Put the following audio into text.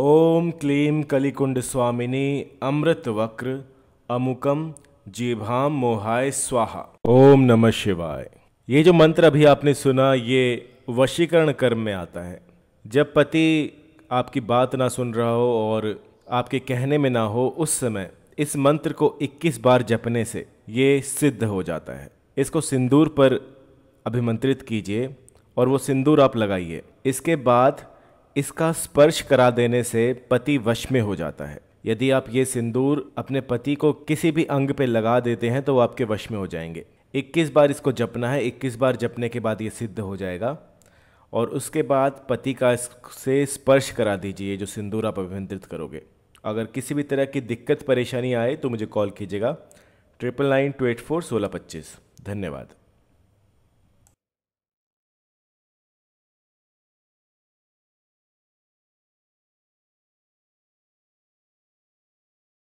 ओम क्लीम कलिकुंड स्वामिनी अमृत वक्र अमुकम जीभाम मोहाय स्वाहा ओम नमः शिवाय ये जो मंत्र अभी आपने सुना ये वशीकरण कर्म में आता है जब पति आपकी बात ना सुन रहा हो और आपके कहने में ना हो उस समय इस मंत्र को 21 बार जपने से ये सिद्ध हो जाता है इसको सिंदूर पर अभिमंत्रित कीजिए और वो सिंदूर आप लगाइए इसके बाद इसका स्पर्श करा देने से पति वश में हो जाता है यदि आप ये सिंदूर अपने पति को किसी भी अंग पे लगा देते हैं तो वो आपके वश में हो जाएंगे 21 बार इसको जपना है 21 बार जपने के बाद ये सिद्ध हो जाएगा और उसके बाद पति का इससे स्पर्श करा दीजिए जो सिंदूर आप अभिमंत्रित करोगे अगर किसी भी तरह की दिक्कत परेशानी आए तो मुझे कॉल कीजिएगा triple nine two eight four सोलह पच्चीस धन्यवाद